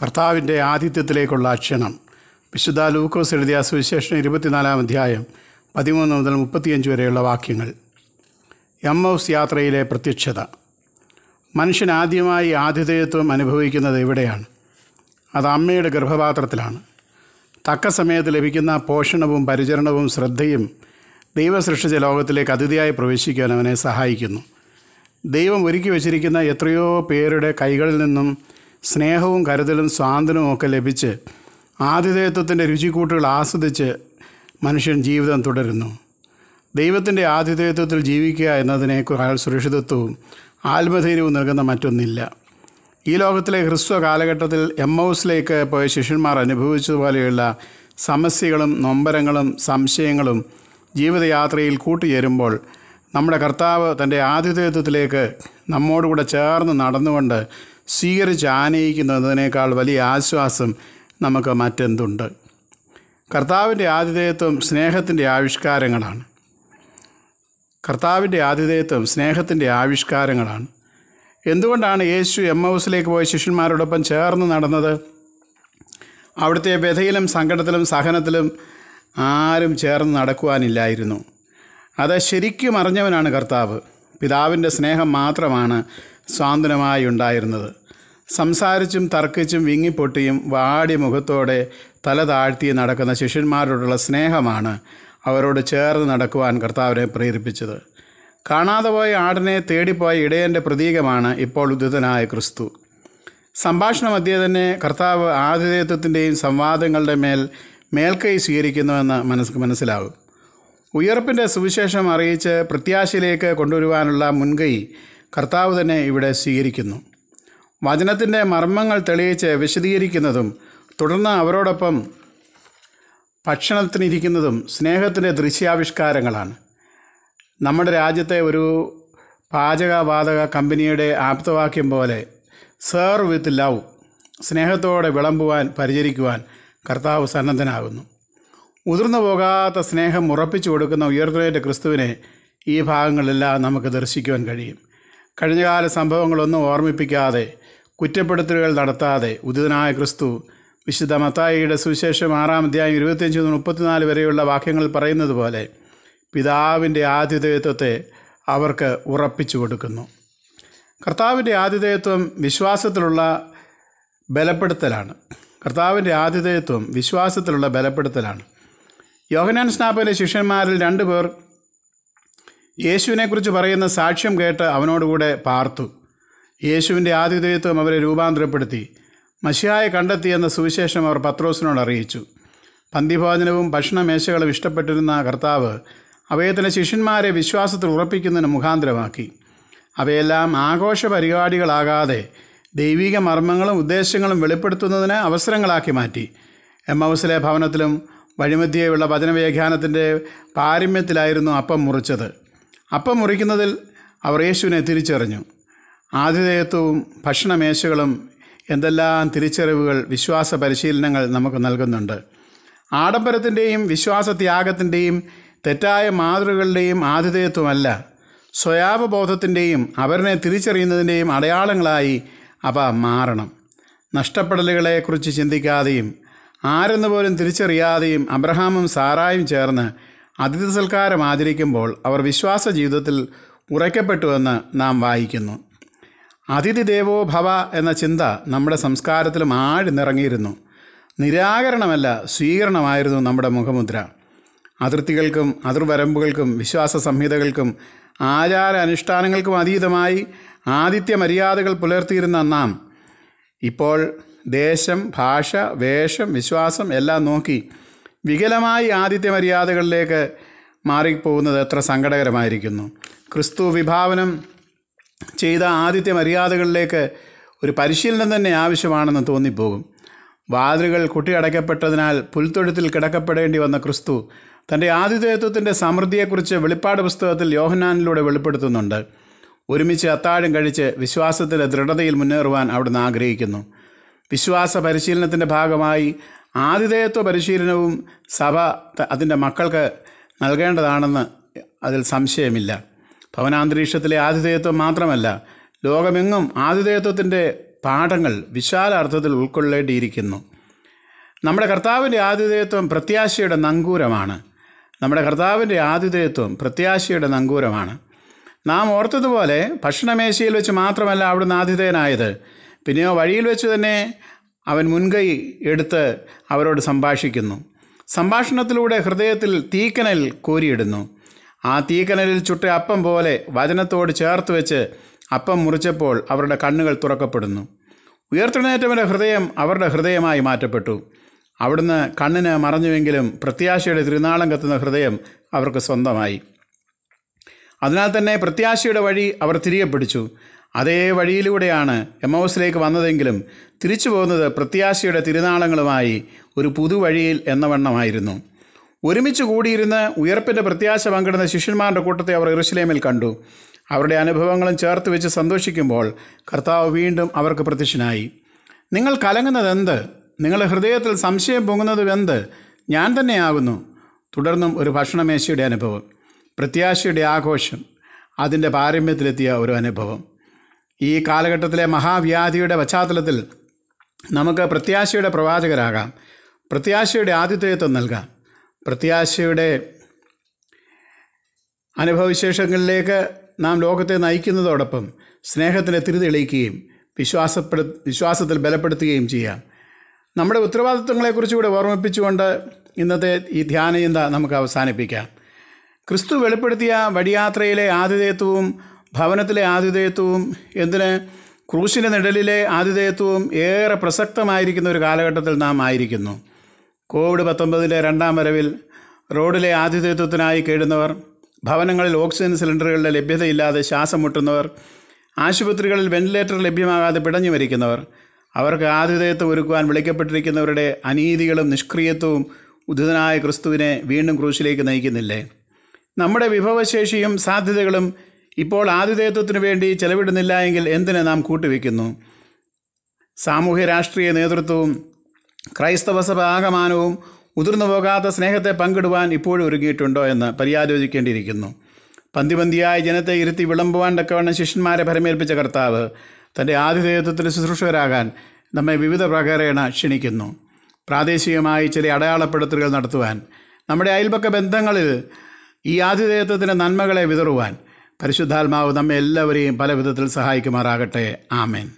കർത്താവിൻ്റെ ആതിഥ്യത്തിലേക്കുള്ള ക്ഷണം വിശുദ്ധ ലൂക്കോസ് എഴുതിയ സുവിശേഷം ഇരുപത്തിനാലാം അധ്യായം പതിമൂന്ന് മുതൽ മുപ്പത്തിയഞ്ച് വരെയുള്ള വാക്യങ്ങൾ ഹൗസ് യാത്രയിലെ പ്രത്യക്ഷത മനുഷ്യൻ ആദ്യമായി ആതിഥേയത്വം അനുഭവിക്കുന്നത് എവിടെയാണ് അത് അമ്മയുടെ ഗർഭപാത്രത്തിലാണ് തക്ക സമയത്ത് ലഭിക്കുന്ന പോഷണവും പരിചരണവും ശ്രദ്ധയും ദൈവ സൃഷ്ടിച്ച ലോകത്തിലേക്ക് അതിഥിയായി പ്രവേശിക്കാൻ അവനെ സഹായിക്കുന്നു ദൈവം ഒരുക്കി വച്ചിരിക്കുന്ന എത്രയോ പേരുടെ കൈകളിൽ നിന്നും സ്നേഹവും കരുതലും സ്വാതന്ത്ര്യവും ഒക്കെ ലഭിച്ച് ആതിഥേയത്വത്തിൻ്റെ രുചിക്കൂട്ടുകൾ ആസ്വദിച്ച് മനുഷ്യൻ ജീവിതം തുടരുന്നു ദൈവത്തിൻ്റെ ആതിഥേയത്വത്തിൽ ജീവിക്കുക എന്നതിനെ അയാൾ സുരക്ഷിതത്വവും ആത്മധൈര്യവും നൽകുന്ന മറ്റൊന്നില്ല ഈ ലോകത്തിലെ ഹ്രസ്വ കാലഘട്ടത്തിൽ എം ഹൗസിലേക്ക് പോയ ശിഷ്യന്മാർ അനുഭവിച്ചതുപോലെയുള്ള സമസ്യകളും നൊമ്പരങ്ങളും സംശയങ്ങളും ജീവിതയാത്രയിൽ കൂട്ടുചേരുമ്പോൾ നമ്മുടെ കർത്താവ് തൻ്റെ ആതിഥേയത്വത്തിലേക്ക് നമ്മോടുകൂടെ ചേർന്ന് നടന്നുകൊണ്ട് സ്വീകരിച്ച് ആനയിക്കുന്നതിനേക്കാൾ വലിയ ആശ്വാസം നമുക്ക് മറ്റെന്തുണ്ട് കർത്താവിൻ്റെ ആതിഥേയത്വം സ്നേഹത്തിൻ്റെ ആവിഷ്കാരങ്ങളാണ് കർത്താവിൻ്റെ ആതിഥേയത്വം സ്നേഹത്തിൻ്റെ ആവിഷ്കാരങ്ങളാണ് എന്തുകൊണ്ടാണ് യേശു എം ഹൗസിലേക്ക് പോയ ശിഷ്യന്മാരോടൊപ്പം ചേർന്ന് നടന്നത് അവിടുത്തെ വ്യഥയിലും സങ്കടത്തിലും സഹനത്തിലും ആരും ചേർന്ന് നടക്കുവാനില്ലായിരുന്നു അത് ശരിക്കും അറിഞ്ഞവനാണ് കർത്താവ് പിതാവിൻ്റെ സ്നേഹം മാത്രമാണ് സാന്ത്വനമായി ഉണ്ടായിരുന്നത് സംസാരിച്ചും തർക്കിച്ചും വിങ്ങിപ്പൊട്ടിയും വാടി മുഖത്തോടെ തല താഴ്ത്തി നടക്കുന്ന ശിഷ്യന്മാരോടുള്ള സ്നേഹമാണ് അവരോട് ചേർന്ന് നടക്കുവാൻ കർത്താവിനെ പ്രേരിപ്പിച്ചത് കാണാതെ പോയ ആടിനെ തേടിപ്പോയ ഇടയൻ്റെ പ്രതീകമാണ് ഇപ്പോൾ ഉദിതനായ ക്രിസ്തു സംഭാഷണ മധ്യേ തന്നെ കർത്താവ് ആതിഥേയത്വത്തിൻ്റെയും സംവാദങ്ങളുടെ മേൽ മേൽക്കൈ സ്വീകരിക്കുന്നുവെന്ന് മനസ് മനസ്സിലാവും ഉയർപ്പിൻ്റെ സുവിശേഷം അറിയിച്ച് പ്രത്യാശയിലേക്ക് കൊണ്ടുവരുവാനുള്ള മുൻകൈ കർത്താവ് തന്നെ ഇവിടെ സ്വീകരിക്കുന്നു വചനത്തിൻ്റെ മർമ്മങ്ങൾ തെളിയിച്ച് വിശദീകരിക്കുന്നതും തുടർന്ന് അവരോടൊപ്പം ഭക്ഷണത്തിനിരിക്കുന്നതും സ്നേഹത്തിൻ്റെ ദൃശ്യാവിഷ്കാരങ്ങളാണ് നമ്മുടെ രാജ്യത്തെ ഒരു പാചകവാതക കമ്പനിയുടെ ആപ്തവാക്യം പോലെ സെർവ് വിത്ത് ലവ് സ്നേഹത്തോടെ വിളമ്പുവാൻ പരിചരിക്കുവാൻ കർത്താവ് സന്നദ്ധനാകുന്നു ഉതിർന്നു പോകാത്ത സ്നേഹം ഉറപ്പിച്ചു കൊടുക്കുന്ന ഉയർത്തുന്നതിൻ്റെ ക്രിസ്തുവിനെ ഈ ഭാഗങ്ങളിലെല്ലാം നമുക്ക് ദർശിക്കുവാൻ കഴിയും കഴിഞ്ഞകാല സംഭവങ്ങളൊന്നും ഓർമ്മിപ്പിക്കാതെ കുറ്റപ്പെടുത്തലുകൾ നടത്താതെ ഉദിതനായ ക്രിസ്തു വിശുദ്ധ മത്തായിയുടെ സുവിശേഷം ആറാം അധ്യായം ഇരുപത്തിയഞ്ച് മുതൽ മുപ്പത്തിനാല് വരെയുള്ള വാക്യങ്ങൾ പറയുന്നത് പോലെ പിതാവിൻ്റെ ആതിഥേയത്വത്തെ അവർക്ക് ഉറപ്പിച്ചു കൊടുക്കുന്നു കർത്താവിൻ്റെ ആതിഥേയത്വം വിശ്വാസത്തിലുള്ള ബലപ്പെടുത്തലാണ് കർത്താവിൻ്റെ ആതിഥേയത്വം വിശ്വാസത്തിലുള്ള ബലപ്പെടുത്തലാണ് യോഹനാൻ സ്നാപ്പയിലെ ശിഷ്യന്മാരിൽ രണ്ടുപേർ യേശുവിനെക്കുറിച്ച് പറയുന്ന സാക്ഷ്യം കേട്ട് അവനോടുകൂടെ പാർത്തു യേശുവിൻ്റെ ആതിഥേയത്വം അവരെ രൂപാന്തരപ്പെടുത്തി മഷിയായ കണ്ടെത്തിയെന്ന സുവിശേഷം അവർ പത്രോസിനോട് അറിയിച്ചു പന്തിഭോജനവും ഭക്ഷണമേശകളും ഇഷ്ടപ്പെട്ടിരുന്ന കർത്താവ് അവയെ ശിഷ്യന്മാരെ വിശ്വാസത്തിൽ ഉറപ്പിക്കുന്നതിന് മുഖാന്തരമാക്കി അവയെല്ലാം ആഘോഷ പരിപാടികളാകാതെ ദൈവിക മർമ്മങ്ങളും ഉദ്ദേശങ്ങളും വെളിപ്പെടുത്തുന്നതിന് അവസരങ്ങളാക്കി മാറ്റി എം ഹൗസിലെ ഭവനത്തിലും വഴിമധ്യേയുള്ള വചനവ്യാഖ്യാനത്തിൻ്റെ പാരമ്യത്തിലായിരുന്നു അപ്പം മുറിച്ചത് അപ്പം മുറിക്കുന്നതിൽ അവർ യേശുവിനെ തിരിച്ചറിഞ്ഞു ആതിഥേയത്വവും ഭക്ഷണമേശകളും എന്തെല്ലാം തിരിച്ചറിവുകൾ വിശ്വാസ പരിശീലനങ്ങൾ നമുക്ക് നൽകുന്നുണ്ട് ആഡംബരത്തിൻ്റെയും വിശ്വാസത്യാഗത്തിൻ്റെയും തെറ്റായ മാതൃകളുടെയും ആതിഥേയത്വമല്ല സ്വയാവബോധത്തിൻ്റെയും അവരനെ തിരിച്ചറിയുന്നതിൻ്റെയും അടയാളങ്ങളായി അവ മാറണം നഷ്ടപ്പെടലുകളെക്കുറിച്ച് ചിന്തിക്കാതെയും ആരെന്ന് പോലും തിരിച്ചറിയാതെയും അബ്രഹാമും സാറായും ചേർന്ന് അതിഥി സൽക്കാരം ആചരിക്കുമ്പോൾ അവർ വിശ്വാസ ജീവിതത്തിൽ ഉറയ്ക്കപ്പെട്ടുവെന്ന് നാം വായിക്കുന്നു അതിഥി ദേവോ ഭവ എന്ന ചിന്ത നമ്മുടെ സംസ്കാരത്തിലും ആഴ്ന്നിറങ്ങിയിരുന്നു നിരാകരണമല്ല സ്വീകരണമായിരുന്നു നമ്മുടെ മുഖമുദ്ര അതിർത്തികൾക്കും അതിർവരമ്പുകൾക്കും വിശ്വാസ സംഹിതകൾക്കും ആചാര അനുഷ്ഠാനങ്ങൾക്കും അതീതമായി ആദിത്യ മര്യാദകൾ പുലർത്തിയിരുന്ന നാം ഇപ്പോൾ ദേശം ഭാഷ വേഷം വിശ്വാസം എല്ലാം നോക്കി വികലമായി ആദിത്യ മര്യാദകളിലേക്ക് മാറിപ്പോകുന്നത് എത്ര സങ്കടകരമായിരിക്കുന്നു ക്രിസ്തു വിഭാവനം ചെയ്ത ആദിത്യ മര്യാദകളിലേക്ക് ഒരു പരിശീലനം തന്നെ ആവശ്യമാണെന്ന് തോന്നിപ്പോകും വാതിലുകൾ കുട്ടിയടയ്ക്കപ്പെട്ടതിനാൽ പുൽത്തൊഴുത്തിൽ കിടക്കപ്പെടേണ്ടി വന്ന ക്രിസ്തു തൻ്റെ ആതിഥേയത്വത്തിൻ്റെ സമൃദ്ധിയെക്കുറിച്ച് വെളിപ്പാട് പുസ്തകത്തിൽ യോഹനാനിലൂടെ വെളിപ്പെടുത്തുന്നുണ്ട് ഒരുമിച്ച് അത്താഴം കഴിച്ച് വിശ്വാസത്തിലെ ദൃഢതയിൽ മുന്നേറുവാൻ അവിടുന്ന് ആഗ്രഹിക്കുന്നു വിശ്വാസ പരിശീലനത്തിൻ്റെ ഭാഗമായി ആതിഥേയത്വ പരിശീലനവും സഭ അതിൻ്റെ മക്കൾക്ക് നൽകേണ്ടതാണെന്ന് അതിൽ സംശയമില്ല ഭവനാന്തരീക്ഷത്തിലെ ആതിഥേയത്വം മാത്രമല്ല ലോകമെങ്ങും ആതിഥേയത്വത്തിൻ്റെ പാഠങ്ങൾ വിശാല അർത്ഥത്തിൽ ഉൾക്കൊള്ളേണ്ടിയിരിക്കുന്നു നമ്മുടെ കർത്താവിൻ്റെ ആതിഥേയത്വം പ്രത്യാശയുടെ നങ്കൂരമാണ് നമ്മുടെ കർത്താവിൻ്റെ ആതിഥേയത്വം പ്രത്യാശയുടെ നങ്കൂരമാണ് നാം ഓർത്തതുപോലെ ഭക്ഷണമേശയിൽ വെച്ച് മാത്രമല്ല അവിടുന്ന് ആതിഥേയനായത് പിന്നെയോ വഴിയിൽ വെച്ച് തന്നെ അവൻ മുൻകൈ എടുത്ത് അവരോട് സംഭാഷിക്കുന്നു സംഭാഷണത്തിലൂടെ ഹൃദയത്തിൽ തീക്കനൽ കോരിയിടുന്നു ആ തീക്കനലിൽ ചുട്ട അപ്പം പോലെ വചനത്തോട് ചേർത്ത് വെച്ച് അപ്പം മുറിച്ചപ്പോൾ അവരുടെ കണ്ണുകൾ തുറക്കപ്പെടുന്നു ഉയർത്തെഴുന്നേറ്റവൻ്റെ ഹൃദയം അവരുടെ ഹൃദയമായി മാറ്റപ്പെട്ടു അവിടുന്ന് കണ്ണിന് മറഞ്ഞുവെങ്കിലും പ്രത്യാശയുടെ തിരുനാളം കത്തുന്ന ഹൃദയം അവർക്ക് സ്വന്തമായി അതിനാൽ തന്നെ പ്രത്യാശയുടെ വഴി അവർ തിരികെ പിടിച്ചു അതേ വഴിയിലൂടെയാണ് എമൗസിലേക്ക് വന്നതെങ്കിലും തിരിച്ചു പോകുന്നത് പ്രത്യാശയുടെ തിരുനാളങ്ങളുമായി ഒരു പുതുവഴിയിൽ എന്ന വണ്ണമായിരുന്നു ഒരുമിച്ച് കൂടിയിരുന്ന് ഉയർപ്പിൻ്റെ പ്രത്യാശ പങ്കിടുന്ന ശിഷ്യന്മാരുടെ കൂട്ടത്തെ അവർ ഇറുസലേമിൽ കണ്ടു അവരുടെ അനുഭവങ്ങളും ചേർത്ത് വെച്ച് സന്തോഷിക്കുമ്പോൾ കർത്താവ് വീണ്ടും അവർക്ക് പ്രത്യക്ഷനായി നിങ്ങൾ കലങ്ങുന്നതെന്ത് നിങ്ങൾ ഹൃദയത്തിൽ സംശയം പൊങ്ങുന്നതുമെന്ത് ഞാൻ തന്നെയാകുന്നു തുടർന്നും ഒരു ഭക്ഷണമേശയുടെ അനുഭവം പ്രത്യാശയുടെ ആഘോഷം അതിൻ്റെ പാരമ്യത്തിലെത്തിയ ഒരു അനുഭവം ഈ കാലഘട്ടത്തിലെ മഹാവ്യാധിയുടെ പശ്ചാത്തലത്തിൽ നമുക്ക് പ്രത്യാശയുടെ പ്രവാചകരാകാം പ്രത്യാശയുടെ ആതിഥേയത്വം നൽകാം പ്രത്യാശയുടെ അനുഭവവിശേഷങ്ങളിലേക്ക് നാം ലോകത്തെ നയിക്കുന്നതോടൊപ്പം സ്നേഹത്തിനെ തിരിതെളിയിക്കുകയും വിശ്വാസപ്പെടു വിശ്വാസത്തിൽ ബലപ്പെടുത്തുകയും ചെയ്യാം നമ്മുടെ ഉത്തരവാദിത്വങ്ങളെക്കുറിച്ചുകൂടെ ഓർമ്മിപ്പിച്ചുകൊണ്ട് ഇന്നത്തെ ഈ ധ്യാനചിന്ത നമുക്ക് അവസാനിപ്പിക്കാം ക്രിസ്തു വെളിപ്പെടുത്തിയ വഴിയാത്രയിലെ ആതിഥേയത്വവും ഭവനത്തിലെ ആതിഥേയത്വവും എന്തിന് ക്രൂശിൻ്റെ നിഴലിലെ ആതിഥേയത്വവും ഏറെ പ്രസക്തമായിരിക്കുന്ന ഒരു കാലഘട്ടത്തിൽ നാം ആയിരിക്കുന്നു കോവിഡ് പത്തൊമ്പതിലെ രണ്ടാം വരവിൽ റോഡിലെ ആതിഥേയത്വത്തിനായി കേടുന്നവർ ഭവനങ്ങളിൽ ഓക്സിജൻ സിലിണ്ടറുകളുടെ ലഭ്യതയില്ലാതെ ശ്വാസം മുട്ടുന്നവർ ആശുപത്രികളിൽ വെന്റിലേറ്റർ ലഭ്യമാകാതെ പിടഞ്ഞു മരിക്കുന്നവർ അവർക്ക് ആതിഥേയത്വം ഒരുക്കുവാൻ വിളിക്കപ്പെട്ടിരിക്കുന്നവരുടെ അനീതികളും നിഷ്ക്രിയത്വവും ഉദിതനായ ക്രിസ്തുവിനെ വീണ്ടും ക്രൂശിലേക്ക് നയിക്കുന്നില്ലേ നമ്മുടെ വിഭവശേഷിയും സാധ്യതകളും ഇപ്പോൾ ആതിഥേയത്വത്തിന് വേണ്ടി ചെലവിടുന്നില്ല എങ്കിൽ എന്തിനെ നാം കൂട്ടിവെക്കുന്നു സാമൂഹ്യ രാഷ്ട്രീയ നേതൃത്വവും ക്രൈസ്തവ സഭ ആകമാനവും ഉതിർന്നു പോകാത്ത സ്നേഹത്തെ പങ്കിടുവാൻ ഇപ്പോഴും ഒരുങ്ങിയിട്ടുണ്ടോ എന്ന് പര്യാലോചിക്കേണ്ടിയിരിക്കുന്നു പന്തിപന്തിയായ ജനത്തെ ഇരുത്തി വിളമ്പുവാൻ തക്കവണ്ണം ശിഷ്യന്മാരെ ഭരമേൽപ്പിച്ച കർത്താവ് തൻ്റെ ആതിഥേയത്വത്തിന് ശുശ്രൂഷകരാകാൻ നമ്മെ വിവിധ പ്രകാരേണ ക്ഷണിക്കുന്നു പ്രാദേശികമായി ചില അടയാളപ്പെടുത്തലുകൾ നടത്തുവാൻ നമ്മുടെ അയൽപക്ക ബന്ധങ്ങളിൽ ഈ ആതിഥേയത്വത്തിൻ്റെ നന്മകളെ വിതറുവാൻ പരിശുദ്ധാത്മാവ് നമ്മെ എല്ലാവരെയും പല വിധത്തിൽ സഹായിക്കുമാറാകട്ടെ ആമേൻ